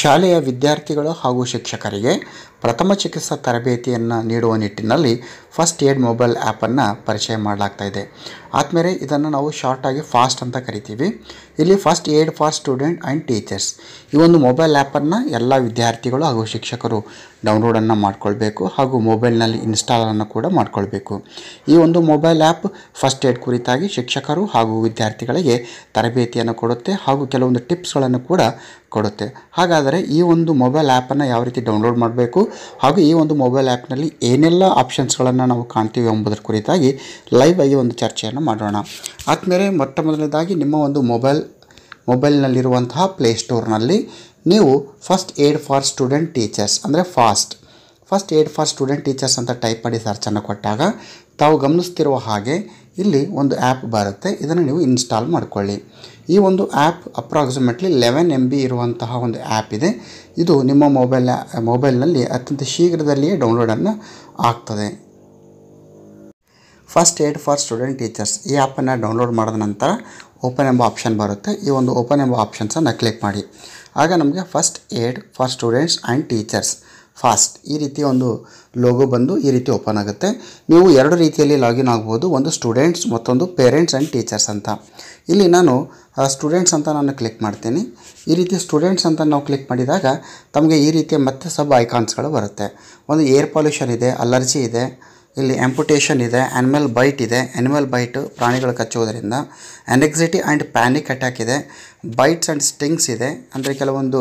ಶಾಲೆಯ ವಿದ್ಯಾರ್ಥಿಗಳು ಹಾಗೂ ಶಿಕ್ಷಕರಿಗೆ ಪ್ರಥಮ ಚಿಕಿತ್ಸಾ ತರಬೇತಿಯನ್ನು ನೀಡುವ ನಿಟ್ಟಿನಲ್ಲಿ ಫಸ್ಟ್ ಏಡ್ ಮೊಬೈಲ್ ಆ್ಯಪನ್ನು ಪರಿಚಯ ಮಾಡಲಾಗ್ತಾ ಇದೆ ಆದಮೇಲೆ ಇದನ್ನು ನಾವು ಶಾರ್ಟಾಗಿ ಫಾಸ್ಟ್ ಅಂತ ಕರಿತೀವಿ ಇಲ್ಲಿ first aid for student and teachers ಈ ಒಂದು ಮೊಬೈಲ್ ಆ್ಯಪನ್ನು ಎಲ್ಲ ವಿದ್ಯಾರ್ಥಿಗಳು ಹಾಗೂ ಶಿಕ್ಷಕರು ಡೌನ್ಲೋಡನ್ನು ಮಾಡಿಕೊಳ್ಬೇಕು ಹಾಗೂ ಮೊಬೈಲ್ನಲ್ಲಿ ಇನ್ಸ್ಟಾಲನ್ನು ಕೂಡ ಮಾಡಿಕೊಳ್ಬೇಕು ಈ ಒಂದು ಮೊಬೈಲ್ ಆ್ಯಪ್ ಫಸ್ಟ್ ಏಡ್ ಕುರಿತಾಗಿ ಶಿಕ್ಷಕರು ಹಾಗೂ ವಿದ್ಯಾರ್ಥಿಗಳಿಗೆ ತರಬೇತಿಯನ್ನು ಕೊಡುತ್ತೆ ಹಾಗೂ ಕೆಲವೊಂದು ಟಿಪ್ಸ್ಗಳನ್ನು ಕೂಡ ಕೊಡುತ್ತೆ ಹಾಗಾದರೆ ಈ ಒಂದು ಮೊಬೈಲ್ ಆ್ಯಪನ್ನು ಯಾವ ರೀತಿ ಡೌನ್ಲೋಡ್ ಮಾಡಬೇಕು ಹಾಗೂ ಈ ಒಂದು ಮೊಬೈಲ್ ಆ್ಯಪ್ನಲ್ಲಿ ಏನೆಲ್ಲ ಆಪ್ಷನ್ಸ್ಗಳನ್ನು ನಾವು ಕಾಣ್ತೀವಿ ಎಂಬುದರ ಕುರಿತಾಗಿ ಲೈವ್ ಆಗಿ ಒಂದು ಚರ್ಚೆಯನ್ನು ಮಾಡೋಣ ಆದಮೇಲೆ ಮೊಟ್ಟ ಮೊದಲನೇದಾಗಿ ನಿಮ್ಮ ಒಂದು ಮೊಬೈಲ್ ಮೊಬೈಲ್ನಲ್ಲಿರುವಂತಹ ಪ್ಲೇಸ್ಟೋರ್ನಲ್ಲಿ ನೀವು first aid for student teachers ಅಂದರೆ fast first aid for student teachers ಅಂತ ಟೈಪ್ ಮಾಡಿ ಸರ್ಚನ್ನು ಕೊಟ್ಟಾಗ ತಾವು ಗಮನಿಸ್ತಿರುವ ಹಾಗೆ ಇಲ್ಲಿ ಒಂದು ಆ್ಯಪ್ ಬರುತ್ತೆ ಇದನ್ನು ನೀವು ಇನ್ಸ್ಟಾಲ್ ಮಾಡಿಕೊಳ್ಳಿ ಈ ಒಂದು app approximately eleven M B ಇರುವಂತಹ ಒಂದು ಆ್ಯಪ್ ಇದೆ ಇದು ನಿಮ್ಮ ಮೊಬೈಲ್ ಮೊಬೈಲ್ನಲ್ಲಿ ಅತ್ಯಂತ ಶೀಘ್ರದಲ್ಲಿಯೇ ಡೌನ್ಲೋಡನ್ನು ಆಗ್ತದೆ first aid for student teachers ಈ ಆ್ಯಪನ್ನು ಡೌನ್ಲೋಡ್ ಮಾಡಿದ ನಂತರ ಓಪನ್ ಎಂಬ ಆಪ್ಷನ್ ಬರುತ್ತೆ ಈ ಒಂದು ಓಪನ್ ಎಂಬ ಆಪ್ಷನ್ಸನ್ನು ಕ್ಲಿಕ್ ಮಾಡಿ ಆಗ ನಮಗೆ first aid for students and teachers fast ಈ ರೀತಿ ಒಂದು ಲೋಗೋ ಬಂದು ಈ ರೀತಿ ಓಪನ್ ಆಗುತ್ತೆ ನೀವು ಎರಡು ರೀತಿಯಲ್ಲಿ ಲಾಗಿನ್ ಆಗ್ಬೋದು ಒಂದು ಸ್ಟೂಡೆಂಟ್ಸ್ ಮತ್ತೊಂದು ಪೇರೆಂಟ್ಸ್ ಆ್ಯಂಡ್ ಟೀಚರ್ಸ್ ಅಂತ ಇಲ್ಲಿ ನಾನು ಸ್ಟೂಡೆಂಟ್ಸ್ ಅಂತ ನಾನು ಕ್ಲಿಕ್ ಮಾಡ್ತೀನಿ ಈ ರೀತಿ ಸ್ಟೂಡೆಂಟ್ಸ್ ಅಂತ ನಾವು ಕ್ಲಿಕ್ ಮಾಡಿದಾಗ ತಮಗೆ ಈ ರೀತಿಯ ಮತ್ತೆ ಸಬ್ ಐಕಾನ್ಸ್ಗಳು ಬರುತ್ತೆ ಒಂದು ಏರ್ ಪಾಲ್ಯೂಷನ್ ಇದೆ ಅಲರ್ಜಿ ಇದೆ ಇಲ್ಲಿ ಎಂಪುಟೇಷನ್ ಇದೆ ಆ್ಯನಿಮಲ್ ಬೈಟ್ ಇದೆ ಅನಿಮಲ್ ಬೈಟ್ ಪ್ರಾಣಿಗಳು ಕಚ್ಚುವುದರಿಂದ ಅನೆಕ್ಸಿಟಿ ಆ್ಯಂಡ್ ಪ್ಯಾನಿಕ್ ಅಟ್ಯಾಕ್ ಇದೆ ಬೈಟ್ಸ್ ಆ್ಯಂಡ್ ಸ್ಟಿಂಗ್ಸ್ ಇದೆ ಅಂದರೆ ಕೆಲವೊಂದು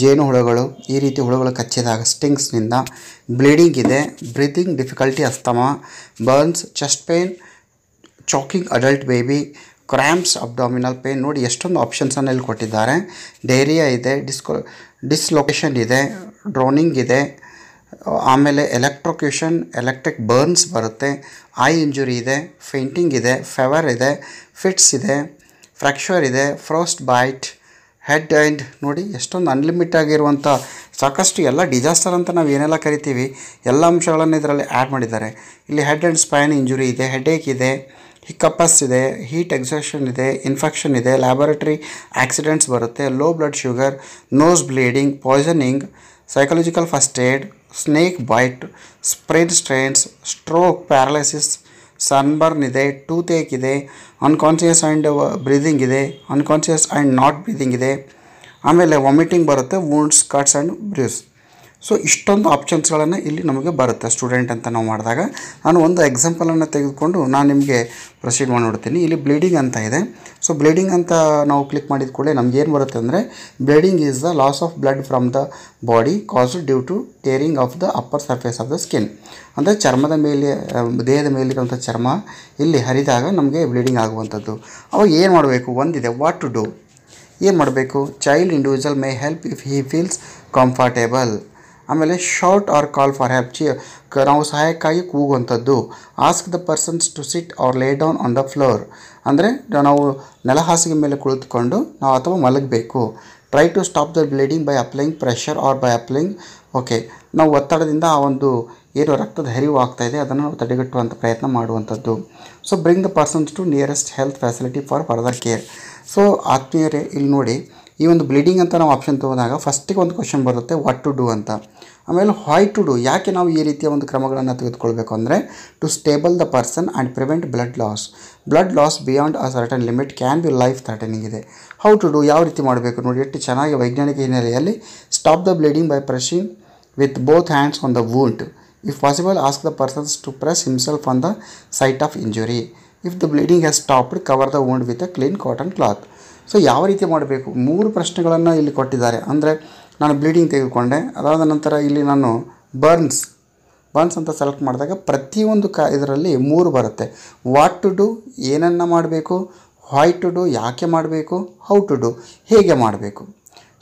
ಜೇನು ಹುಳುಗಳು ಈ ರೀತಿ ಹುಳುಗಳು ಕಚ್ಚಿದಾಗ ಸ್ಟಿಂಗ್ಸ್ನಿಂದ ಬ್ಲೀಡಿಂಗ್ ಇದೆ breathing difficulty asthma burns chest pain choking adult baby cramps abdominal pain ನೋಡಿ ಎಷ್ಟೊಂದು ಆಪ್ಷನ್ಸನ್ನು ಇಲ್ಲಿ ಕೊಟ್ಟಿದ್ದಾರೆ ಡೈರಿಯಾ ಇದೆ ಡಿಸ್ಕೊ ಡಿಸ್ಲೊಕೇಶನ್ ಇದೆ ಡ್ರೋನಿಂಗ್ ಇದೆ ಆಮೇಲೆ ಎಲೆಕ್ಟ್ರೋಕ್ಯೂಷನ್ ಎಲೆಕ್ಟ್ರಿಕ್ ಬರ್ನ್ಸ್ ಬರುತ್ತೆ ಐ ಇಂಜುರಿ ಇದೆ ಫೇಂಟಿಂಗ್ ಇದೆ ಫೆವರ್ ಇದೆ ಫಿಟ್ಸ್ ಇದೆ ಫ್ರ್ಯಾಕ್ಚರ್ ಇದೆ ಫ್ರೋಸ್ಟ್ ಬೈಟ್ ಹೆಡ್ ಆ್ಯಂಡ್ ನೋಡಿ ಎಷ್ಟೊಂದು ಅನ್ಲಿಮಿಟ್ ಆಗಿರುವಂಥ ಸಾಕಷ್ಟು ಎಲ್ಲ ಡಿಸಾಸ್ಟರ್ ಅಂತ ನಾವು ಏನೆಲ್ಲ ಕರಿತೀವಿ ಎಲ್ಲ ಅಂಶಗಳನ್ನು ಇದರಲ್ಲಿ ಆ್ಯಡ್ ಮಾಡಿದ್ದಾರೆ ಇಲ್ಲಿ ಹೆಡ್ ಆ್ಯಂಡ್ ಸ್ಪೈನ್ ಇಂಜುರಿ ಇದೆ ಹೆಡೇಕ್ ಇದೆ ಹಿಕ್ಕಪ್ಪಸ್ ಇದೆ ಹೀಟ್ ಎಕ್ಸಾಷನ್ ಇದೆ ಇನ್ಫೆಕ್ಷನ್ ಇದೆ ಲ್ಯಾಬೊರೇಟ್ರಿ ಆಕ್ಸಿಡೆಂಟ್ಸ್ ಬರುತ್ತೆ low blood sugar nose bleeding poisoning psychological first aid snake bite, spread strains, stroke, paralysis, sunburn ಇದೆ ಟೂತ್ ಏಕ್ ಇದೆ ಅನ್ಕಾನ್ಷಿಯಸ್ ಆ್ಯಂಡ್ ಬ್ರೀದಿಂಗ್ ಇದೆ unconscious and not breathing ಇದೆ ಆಮೇಲೆ vomiting ಬರುತ್ತೆ wounds cuts and bruise so ಇಷ್ಟೊಂದು ಆಪ್ಷನ್ಸ್ಗಳನ್ನು ಇಲ್ಲಿ ನಮಗೆ ಬರುತ್ತೆ ಸ್ಟೂಡೆಂಟ್ ಅಂತ ನಾವು ಮಾಡಿದಾಗ ನಾನು ಒಂದು ಎಕ್ಸಾಂಪಲನ್ನು ತೆಗೆದುಕೊಂಡು ನಾನು ನಿಮಗೆ ಪ್ರೊಸೀಡ್ ನೋಡ್ತೀನಿ ಇಲ್ಲಿ ಬ್ಲೀಡಿಂಗ್ ಅಂತ ಇದೆ ಸೊ ಬ್ಲೀಡಿಂಗ್ ಅಂತ ನಾವು ಕ್ಲಿಕ್ ಮಾಡಿದ ಕೂಡಲೇ ನಮ್ಗೆ ಏನು ಬರುತ್ತೆ ಅಂದರೆ bleeding is the loss of blood from the body cause due to tearing of the upper surface of the skin ಅಂದರೆ ಚರ್ಮದ ಮೇಲೆ ದೇಹದ ಮೇಲಿರುವಂಥ ಚರ್ಮ ಇಲ್ಲಿ ಹರಿದಾಗ ನಮಗೆ ಬ್ಲೀಡಿಂಗ್ ಆಗುವಂಥದ್ದು ಅವಾಗ ಏನು ಮಾಡಬೇಕು ಒಂದಿದೆ ವಾಟ್ ಟು ಡೂ ಏನು ಮಾಡಬೇಕು child individual may help if he feels comfortable ಆಮೇಲೆ shout or call for help ಚಿ ನಾವು ಸಹಾಯಕ್ಕಾಗಿ ಕೂಗುವಂಥದ್ದು ask the persons to sit or lie down on the floor ಅಂದರೆ ನಾವು ನೆಲಹಾಸಿಗೆ ಮೇಲೆ ಕುಳಿತುಕೊಂಡು ನಾವು ಅಥವಾ ಮಲಗಬೇಕು try to stop the bleeding by applying pressure or by applying okay ನಾವು ಒತ್ತಡದಿಂದ ಆ ಒಂದು ಏನು ರಕ್ತದ ಹರಿವು ಆಗ್ತಾ ಇದೆ ಅದನ್ನು ನಾವು ತಡೆಗಟ್ಟುವಂಥ ಪ್ರಯತ್ನ ಮಾಡುವಂಥದ್ದು so bring the persons to nearest health facility for further care so ಆತ್ಮೀಯರೇ ಇಲ್ಲಿ ನೋಡಿ ಈ ಒಂದು ಬ್ಲೀಡಿಂಗ್ ಅಂತ ನಾವು ಆಪ್ಷನ್ ತೊಗೊಂಡಾಗ ಫಸ್ಟಿಗೆ ಒಂದು ಕ್ವಶನ್ ಬರುತ್ತೆ ವಾಟ್ ಟು ಡೂ ಅಂತ ಆಮೇಲೆ ಹಾಯ್ ಟು ಡೂ ಯಾಕೆ ನಾವು ಈ ರೀತಿಯ ಒಂದು ಕ್ರಮಗಳನ್ನು ತೆಗೆದುಕೊಳ್ಬೇಕು ಅಂದರೆ to stable the person and prevent blood loss blood loss beyond a certain limit can be life threatening ಇದೆ ಹೌ ಟು ಡೂ ಯಾವ ರೀತಿ ಮಾಡಬೇಕು ನೋಡಿ ಎಷ್ಟು ಚೆನ್ನಾಗಿ ವೈಜ್ಞಾನಿಕ ಹಿನ್ನೆಲೆಯಲ್ಲಿ stop the bleeding by pressing with both hands on the wound if possible ask the persons to press himself on the site of injury if the bleeding has stopped cover the wound with a clean cotton cloth so ಯಾವ ರೀತಿ ಮಾಡಬೇಕು ಮೂರು ಪ್ರಶ್ನೆಗಳನ್ನು ಇಲ್ಲಿ ಕೊಟ್ಟಿದ್ದಾರೆ ಅಂದರೆ ನಾನು bleeding ತೆಗೆದುಕೊಂಡೆ ಅದಾದ ನಂತರ ಇಲ್ಲಿ ನಾನು ಬರ್ನ್ಸ್ ಬರ್ನ್ಸ್ ಅಂತ ಸೆಲೆಕ್ಟ್ ಮಾಡಿದಾಗ ಪ್ರತಿಯೊಂದು ಕ ಇದರಲ್ಲಿ ಮೂರು ಬರುತ್ತೆ ವಾಟ್ ಟು ಡೂ ಏನನ್ನು ಮಾಡಬೇಕು ಹಾಯ್ ಟು ಡೂ ಯಾಕೆ ಮಾಡಬೇಕು ಹೌ ಟು ಡೂ ಹೇಗೆ ಮಾಡಬೇಕು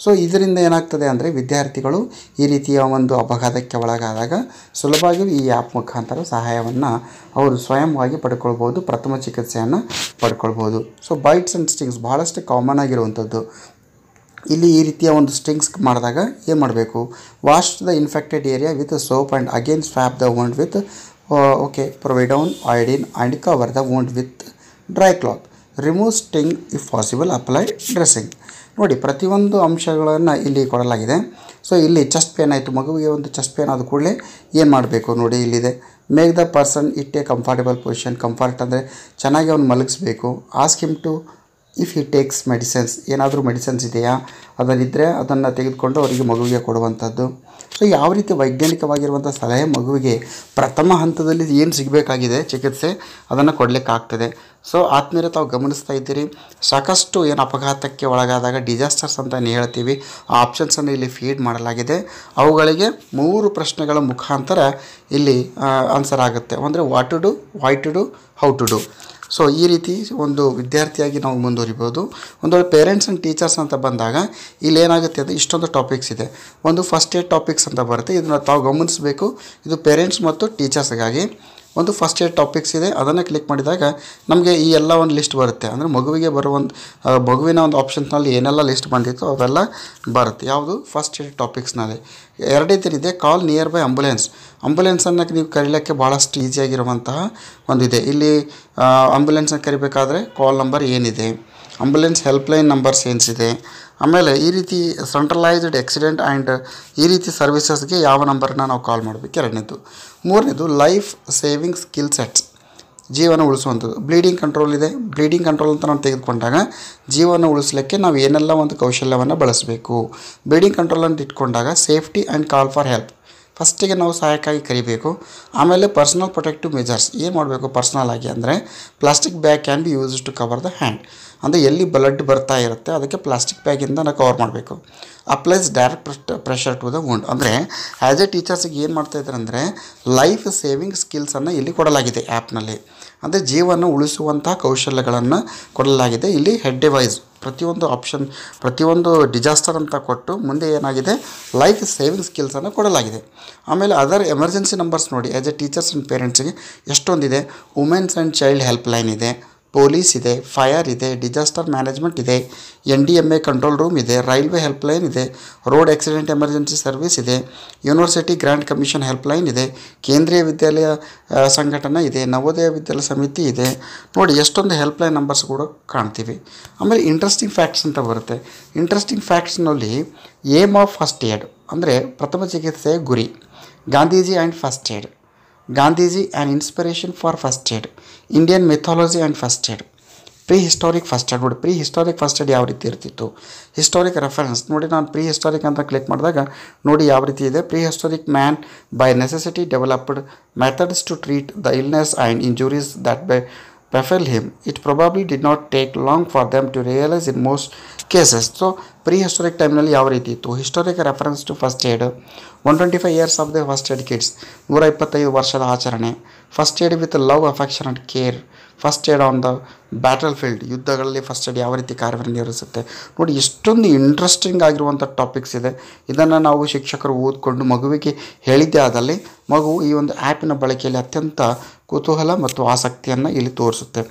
ಸೊ ಇದರಿಂದ ಏನಾಗ್ತದೆ ಅಂದರೆ ವಿದ್ಯಾರ್ಥಿಗಳು ಈ ರೀತಿಯ ಒಂದು ಅಪಘಾತಕ್ಕೆ ಒಳಗಾದಾಗ ಸುಲಭವಾಗಿ ಈ ಆ್ಯಪ್ ಮುಖಾಂತರ ಸಹಾಯವನ್ನು ಅವರು ಸ್ವಯಂವಾಗಿ ಪಡ್ಕೊಳ್ಬೋದು ಪ್ರಥಮ ಚಿಕಿತ್ಸೆಯನ್ನು ಪಡ್ಕೊಳ್ಬೋದು ಸೊ ಬೈಟ್ಸ್ ಆ್ಯಂಡ್ ಸ್ಟಿಂಗ್ಸ್ ಭಾಳಷ್ಟು ಕಾಮನ್ ಆಗಿರುವಂಥದ್ದು ಇಲ್ಲಿ ಈ ರೀತಿಯ ಒಂದು ಸ್ಟಿಂಗ್ಸ್ ಮಾಡಿದಾಗ ಏನು ಮಾಡಬೇಕು wash the infected area with soap and again swab the wound with okay povidone iodine and cover the wound with dry cloth remove sting if possible apply dressing ನೋಡಿ ಪ್ರತಿಯೊಂದು ಅಂಶಗಳನ್ನು ಇಲ್ಲಿ ಕೊಡಲಾಗಿದೆ ಸೊ ಇಲ್ಲಿ ಚೆಸ್ಟ್ ಪೇನ್ ಆಯಿತು ಮಗುವಿಗೆ ಒಂದು chest pain ಆದ ಕೂಡಲೇ ಏನು ಮಾಡಬೇಕು ನೋಡಿ ಇಲ್ಲಿದೆ make the person it a comfortable position comfort ಅಂದರೆ ಚೆನ್ನಾಗಿ ಅವ್ನು ಮಲಗಿಸ್ಬೇಕು him to if he takes medicines ಏನಾದರೂ ಮೆಡಿಸನ್ಸ್ ಇದೆಯಾ ಅದನ್ನಿದ್ದರೆ ಅದನ್ನು ತೆಗೆದುಕೊಂಡು ಅವರಿಗೆ ಮಗುವಿಗೆ ಕೊಡುವಂಥದ್ದು ಸೊ ಯಾವ ರೀತಿ ವೈಜ್ಞಾನಿಕವಾಗಿರುವಂಥ ಸಲಹೆ ಮಗುವಿಗೆ ಪ್ರಥಮ ಹಂತದಲ್ಲಿ ಏನು ಸಿಗಬೇಕಾಗಿದೆ ಚಿಕಿತ್ಸೆ ಅದನ್ನು ಕೊಡಲಿಕ್ಕಾಗ್ತದೆ ಸೊ ಆತ್ಮೀಯರು ತಾವು ಗಮನಿಸ್ತಾ ಇದ್ದೀರಿ ಸಾಕಷ್ಟು ಏನು ಅಪಘಾತಕ್ಕೆ ಒಳಗಾದಾಗ ಡಿಸಾಸ್ಟರ್ಸ್ ಅಂತ ಹೇಳ್ತೀವಿ ಆ ಆಪ್ಷನ್ಸನ್ನು ಇಲ್ಲಿ ಫೀಡ್ ಮಾಡಲಾಗಿದೆ ಅವುಗಳಿಗೆ ಮೂರು ಪ್ರಶ್ನೆಗಳ ಮುಖಾಂತರ ಇಲ್ಲಿ ಆನ್ಸರ್ ಆಗುತ್ತೆ ಅಂದರೆ what to do why to do how to do so ಈ ರೀತಿ ಒಂದು ವಿದ್ಯಾರ್ಥಿಯಾಗಿ ನಾವು ಮುಂದುವರಿಬೋದು ಒಂದು ಪೇರೆಂಟ್ಸ್ ಆ್ಯಂಡ್ ಟೀಚರ್ಸ್ ಅಂತ ಬಂದಾಗ ಇಲ್ಲಿ ಏನಾಗುತ್ತೆ ಅಂದರೆ ಇಷ್ಟೊಂದು ಟಾಪಿಕ್ಸ್ ಇದೆ ಒಂದು ಫಸ್ಟ್ ಏಡ್ ಟಾಪಿಕ್ಸ್ ಅಂತ ಬರುತ್ತೆ ಇದನ್ನು ತಾವು ಗಮನಿಸಬೇಕು ಇದು ಪೇರೆಂಟ್ಸ್ ಮತ್ತು ಟೀಚರ್ಸ್ಗಾಗಿ ಒಂದು ಫಸ್ಟ್ ಏಡ್ ಟಾಪಿಕ್ಸ್ ಇದೆ ಅದನ್ನು ಕ್ಲಿಕ್ ಮಾಡಿದಾಗ ನಮಗೆ ಈ ಎಲ್ಲ ಒಂದು ಲಿಸ್ಟ್ ಬರುತ್ತೆ ಅಂದರೆ ಮಗುವಿಗೆ ಬರುವ ಒಂದು ಮಗುವಿನ ಒಂದು ಆಪ್ಷನ್ಸ್ನಲ್ಲಿ ಏನೆಲ್ಲ ಲಿಸ್ಟ್ ಬಂದಿತ್ತು ಅವೆಲ್ಲ ಬರುತ್ತೆ ಯಾವುದು ಫಸ್ಟ್ ಏಡ್ ಟಾಪಿಕ್ಸ್ನಲ್ಲಿ ಎರಡೇ ಇದೆ ಕಾಲ್ ನಿಯರ್ ಬೈ ಆಂಬುಲೆನ್ಸ್ ಆಂಬುಲೆನ್ಸನ್ನು ನೀವು ಕರೀಲಿಕ್ಕೆ ಭಾಳಷ್ಟು ಈಸಿಯಾಗಿರುವಂತಹ ಒಂದಿದೆ ಇಲ್ಲಿ ಆಂಬುಲೆನ್ಸನ್ನು ಕರಿಬೇಕಾದ್ರೆ ಕಾಲ್ ನಂಬರ್ ಏನಿದೆ ಆಂಬುಲೆನ್ಸ್ ಹೆಲ್ಪ್ಲೈನ್ ನಂಬರ್ಸ್ ಇದೆ ಆಮೇಲೆ ಈ ರೀತಿ ಸೆಂಟ್ರಲೈಸ್ಡ್ ಎಕ್ಸಿಡೆಂಟ್ ಆ್ಯಂಡ್ ಈ ರೀತಿ ಸರ್ವಿಸಸ್ಗೆ ಯಾವ ನಂಬರ್ನ ನಾವು ಕಾಲ್ ಮಾಡಬೇಕು ಎರಡನೇದು ಮೂರನೇದು ಲೈಫ್ ಸೇವಿಂಗ್ ಸ್ಕಿಲ್ ಸೆಟ್ಸ್ ಜೀವನ ಉಳಿಸುವಂಥದ್ದು ಬ್ಲೀಡಿಂಗ್ ಕಂಟ್ರೋಲ್ ಇದೆ ಬ್ಲೀಡಿಂಗ್ ಕಂಟ್ರೋಲ್ ಅಂತ ನಾವು ತೆಗೆದುಕೊಂಡಾಗ ಜೀವನ ಉಳಿಸಲಿಕ್ಕೆ ನಾವು ಏನೆಲ್ಲ ಒಂದು ಕೌಶಲ್ಯವನ್ನು ಬಳಸಬೇಕು ಬ್ಲೀಡಿಂಗ್ ಕಂಟ್ರೋಲ್ ಅಂತ ಇಟ್ಕೊಂಡಾಗ safety and call for help ಫಸ್ಟಿಗೆ ನಾವು ಸಹಾಯಕ್ಕಾಗಿ ಕರಿಬೇಕು ಆಮೇಲೆ ಪರ್ಸನಲ್ ಪ್ರೊಟೆಕ್ಟಿವ್ ಮೆಜರ್ಸ್ ಏನು ಮಾಡಬೇಕು ಪರ್ಸನಲ್ ಆಗಿ ಅಂದರೆ plastic bag can be use to cover the hand ಅಂದರೆ ಎಲ್ಲಿ ಬ್ಲಡ್ ಬರ್ತಾ ಇರುತ್ತೆ ಅದಕ್ಕೆ ಪ್ಲಾಸ್ಟಿಕ್ ಬ್ಯಾಗಿಂದ ನಾವು ಕವರ್ ಮಾಡಬೇಕು applies direct pressure to the wound ಅಂದರೆ ಆ್ಯಸ್ ಎ ಟೀಚರ್ಸಿಗೆ ಏನು ಇದ್ದಾರೆ ಅಂದರೆ ಲೈಫ್ ಸೇವಿಂಗ್ ಸ್ಕಿಲ್ಸನ್ನು ಇಲ್ಲಿ ಕೊಡಲಾಗಿದೆ ಆ್ಯಪ್ನಲ್ಲಿ ಅಂದರೆ ಜೀವನ ಉಳಿಸುವಂತಹ ಕೌಶಲ್ಯಗಳನ್ನು ಕೊಡಲಾಗಿದೆ ಇಲ್ಲಿ ಹೆಡ್ ಡಿವೈಸ್ ಪ್ರತಿಯೊಂದು ಆಪ್ಷನ್ ಪ್ರತಿಯೊಂದು ಡಿಜಾಸ್ಟರ್ ಅಂತ ಕೊಟ್ಟು ಮುಂದೆ ಏನಾಗಿದೆ ಲೈಫ್ ಸೇವಿಂಗ್ ಸ್ಕಿಲ್ಸನ್ನು ಕೊಡಲಾಗಿದೆ ಆಮೇಲೆ ಅದರ್ ಎಮರ್ಜೆನ್ಸಿ ನಂಬರ್ಸ್ ನೋಡಿ ಆ್ಯಸ್ ಎ ಟೀಚರ್ಸ್ ಆ್ಯಂಡ್ ಪೇರೆಂಟ್ಸಿಗೆ ಎಷ್ಟೊಂದಿದೆ ವುಮೆನ್ಸ್ ಆ್ಯಂಡ್ ಚೈಲ್ಡ್ ಹೆಲ್ಪ್ಲೈನ್ ಇದೆ ಪೊಲೀಸ್ ಇದೆ ಫೈರ್ ಇದೆ ಡಿಸಾಸ್ಟರ್ ಮ್ಯಾನೇಜ್ಮೆಂಟ್ ಇದೆ N D M A control room ಇದೆ ರೈಲ್ವೆ ಹೆಲ್ಪ್ಲೈನ್ ಇದೆ ರೋಡ್ ಆಕ್ಸಿಡೆಂಟ್ ಎಮರ್ಜೆನ್ಸಿ ಸರ್ವಿಸ್ ಇದೆ ಯೂನಿವರ್ಸಿಟಿ ಗ್ರ್ಯಾಂಡ್ ಕಮಿಷನ್ ಹೆಲ್ಪ್ಲೈನ್ ಇದೆ ಕೇಂದ್ರೀಯ ವಿದ್ಯಾಲಯ ಸಂಘಟನೆ ಇದೆ ನವೋದಯ ವಿದ್ಯಾಲಯ ಸಮಿತಿ ಇದೆ ನೋಡಿ ಎಷ್ಟೊಂದು ಹೆಲ್ಪ್ಲೈನ್ ನಂಬರ್ಸ್ ಕೂಡ ಕಾಣ್ತೀವಿ ಆಮೇಲೆ ಇಂಟ್ರೆಸ್ಟಿಂಗ್ ಫ್ಯಾಕ್ಟ್ಸ್ ಅಂತ ಬರುತ್ತೆ ಇಂಟ್ರೆಸ್ಟಿಂಗ್ ಫ್ಯಾಕ್ಟ್ಸ್ನಲ್ಲಿ ಏಮ್ ಆಫ್ ಫಸ್ಟ್ ಏಡ್ ಅಂದರೆ ಪ್ರಥಮ ಚಿಕಿತ್ಸೆಯ ಗುರಿ Gandhiji and first aid Gandhiji inspiration for for first aid methodology and first first pre prehistoric first aid ನೋಡಿ ಪ್ರೀಹಿಸ್ಟಾರಿಕ್ ಫಸ್ಟ್ ಏಡ್ ಯಾವ ರೀತಿ ಇರ್ತಿತ್ತು ಹಿಸ್ಟಾರಿಕ್ ರೆಫರೆನ್ಸ್ ನೋಡಿ ನಾನು ಪ್ರೀ ಹಿಸ್ಟಾರಿಕ್ ಅಂತ ಕ್ಲಿಕ್ ಮಾಡಿದಾಗ ನೋಡಿ ಯಾವ ರೀತಿ ಇದೆ prehistoric man by necessity developed methods to treat the illness and injuries that by him it It probably not take long for for to realize realize most cases so So, prehistoric ಟೈಮ್ನಲ್ಲಿ ಯಾವ ರೀತಿ ಇತ್ತು historic reference to first aid one twenty five years of the first aid kids ನೂರ ಇಪ್ಪತ್ತೈದು ವರ್ಷದ ಆಚರಣೆ first aid with love affection and care first aid on the battle field ಯುದ್ಧಗಳಲ್ಲಿ first aid ಯಾವ ರೀತಿ ಕಾರ್ಯನಿರ್ವಹಿಸುತ್ತೆ ನೋಡಿ ಎಷ್ಟೊಂದು ಇಂಟ್ರೆಸ್ಟಿಂಗ್ ಆಗಿರುವಂಥ ಟಾಪಿಕ್ಸ್ ಇದೆ ಇದನ್ನು ನಾವು ಶಿಕ್ಷಕರು ಓದಿಕೊಂಡು ಮಗುವಿಗೆ ಹೇಳಿದ್ದೇ ಆದಲ್ಲಿ ಮಗು ಈ ಒಂದು ಆ್ಯಪಿನ ಬಳಕೆಯಲ್ಲಿ ಅತ್ಯಂತ ಕುತೂಹಲ ಮತ್ತು ಆಸಕ್ತಿಯನ್ನು ಇಲ್ಲಿ ತೋರಿಸುತ್ತೆ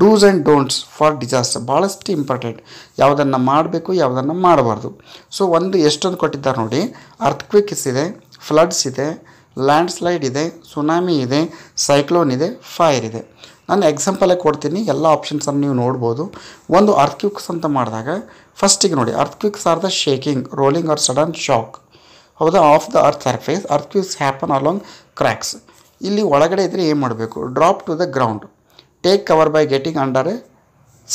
do's and don'ts for disaster ಭಾಳಷ್ಟು ಇಂಪಾರ್ಟೆಂಟ್ ಯಾವುದನ್ನು ಮಾಡಬೇಕು ಯಾವುದನ್ನು ಮಾಡಬಾರ್ದು ಸೊ ಒಂದು ಎಷ್ಟೊಂದು ಕೊಟ್ಟಿದ್ದಾರೆ ನೋಡಿ ಅರ್ಥಕ್ವಿಕ್ಸ್ ಇದೆ ಫ್ಲಡ್ಸ್ ಇದೆ ಲ್ಯಾಂಡ್ಸ್ಲೈಡ್ ಇದೆ ಸುನಾಮಿ ಇದೆ ಸೈಕ್ಲೋನ್ ಇದೆ ಫೈರ್ ಇದೆ ನಾನು ಎಕ್ಸಾಂಪಲೇ ಕೊಡ್ತೀನಿ ಎಲ್ಲ ಆಪ್ಷನ್ಸನ್ನು ನೀವು ನೋಡ್ಬೋದು ಒಂದು ಅರ್ಥಕ್ವಿಕ್ಸ್ ಅಂತ ಮಾಡಿದಾಗ ಫಸ್ಟಿಗೆ ನೋಡಿ earthquakes are the shaking rolling or sudden shock ಹೌದಾ of the earth surface earthquakes happen along cracks ಇಲ್ಲಿ ಒಳಗಡೆ ಇದ್ದರೆ ಏನು ಮಾಡಬೇಕು drop to the ground take cover by getting under a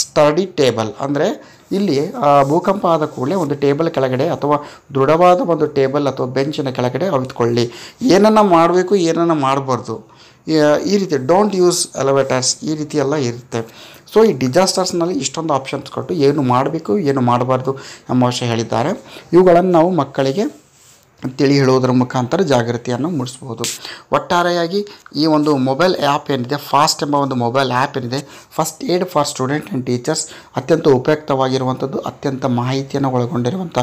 sturdy table ಅಂದರೆ ಇಲ್ಲಿ ಭೂಕಂಪ ಆದ ಕೂಡಲೇ ಒಂದು ಟೇಬಲ್ ಕೆಳಗಡೆ ಅಥವಾ ದೃಢವಾದ ಒಂದು ಟೇಬಲ್ ಅಥವಾ ಬೆಂಚಿನ ಕೆಳಗಡೆ ಅವಿತ್ಕೊಳ್ಳಿ ಏನನ್ನು ಮಾಡಬೇಕು ಏನನ್ನು ಮಾಡಬಾರ್ದು ಈ ರೀತಿ ಡೋಂಟ್ ಯೂಸ್ ಎಲಿವೇಟರ್ಸ್ ಈ ರೀತಿ ಎಲ್ಲ ಇರುತ್ತೆ ಸೊ ಈ ಡಿಸಾಸ್ಟರ್ಸ್ನಲ್ಲಿ ಇಷ್ಟೊಂದು ಆಪ್ಷನ್ಸ್ ಕೊಟ್ಟು ಏನು ಮಾಡಬೇಕು ಏನು ಮಾಡಬಾರ್ದು ಎಂಬ ವಿಷಯ ಹೇಳಿದ್ದಾರೆ ಇವುಗಳನ್ನು ನಾವು ಮಕ್ಕಳಿಗೆ ತಿಳಿ ಹೇಳುವುದರ ಮುಖಾಂತರ ಜಾಗೃತಿಯನ್ನು ಮೂಡಿಸ್ಬೋದು ಒಟ್ಟಾರೆಯಾಗಿ ಈ ಒಂದು ಮೊಬೈಲ್ ಆ್ಯಪ್ ಏನಿದೆ ಫಾಸ್ಟ್ ಎಂಬ ಒಂದು ಮೊಬೈಲ್ ಆ್ಯಪ್ ಏನಿದೆ first aid for student and teachers ಅತ್ಯಂತ ಉಪಯುಕ್ತವಾಗಿರುವಂಥದ್ದು ಅತ್ಯಂತ ಮಾಹಿತಿಯನ್ನು ಒಳಗೊಂಡಿರುವಂಥ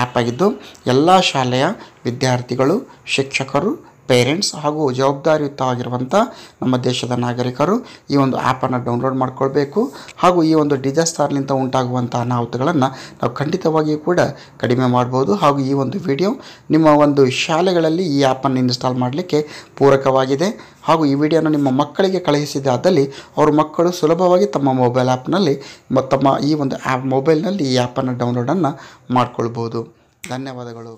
ಆ್ಯಪ್ ಆಗಿದ್ದು ಎಲ್ಲ ಶಾಲೆಯ ವಿದ್ಯಾರ್ಥಿಗಳು ಶಿಕ್ಷಕರು ಪೇರೆಂಟ್ಸ್ ಹಾಗೂ ಜವಾಬ್ದಾರಿಯುತವಾಗಿರುವಂಥ ನಮ್ಮ ದೇಶದ ನಾಗರಿಕರು ಈ ಒಂದು ಆ್ಯಪನ್ನು ಡೌನ್ಲೋಡ್ ಮಾಡಿಕೊಳ್ಬೇಕು ಹಾಗೂ ಈ ಒಂದು ಡಿಜಾಸ್ಟಾರ್ನಿಂದ ಉಂಟಾಗುವಂಥ ಅನಾಹುತಗಳನ್ನು ನಾವು ಖಂಡಿತವಾಗಿಯೂ ಕೂಡ ಕಡಿಮೆ ಮಾಡ್ಬೋದು ಹಾಗೂ ಈ ಒಂದು ವಿಡಿಯೋ ನಿಮ್ಮ ಒಂದು ಶಾಲೆಗಳಲ್ಲಿ ಈ ಆ್ಯಪನ್ನು ಇನ್ಸ್ಟಾಲ್ ಮಾಡಲಿಕ್ಕೆ ಪೂರಕವಾಗಿದೆ ಹಾಗೂ ಈ ವಿಡಿಯೋನ ನಿಮ್ಮ ಮಕ್ಕಳಿಗೆ ಕಳುಹಿಸಿದಾದಲ್ಲಿ ಅವರು ಮಕ್ಕಳು ಸುಲಭವಾಗಿ ತಮ್ಮ ಮೊಬೈಲ್ ಆ್ಯಪ್ನಲ್ಲಿ ತಮ್ಮ ಈ ಒಂದು ಆ್ಯಪ್ ಮೊಬೈಲ್ನಲ್ಲಿ ಈ ಆ್ಯಪನ್ನು ಡೌನ್ಲೋಡನ್ನು ಮಾಡಿಕೊಳ್ಬೋದು ಧನ್ಯವಾದಗಳು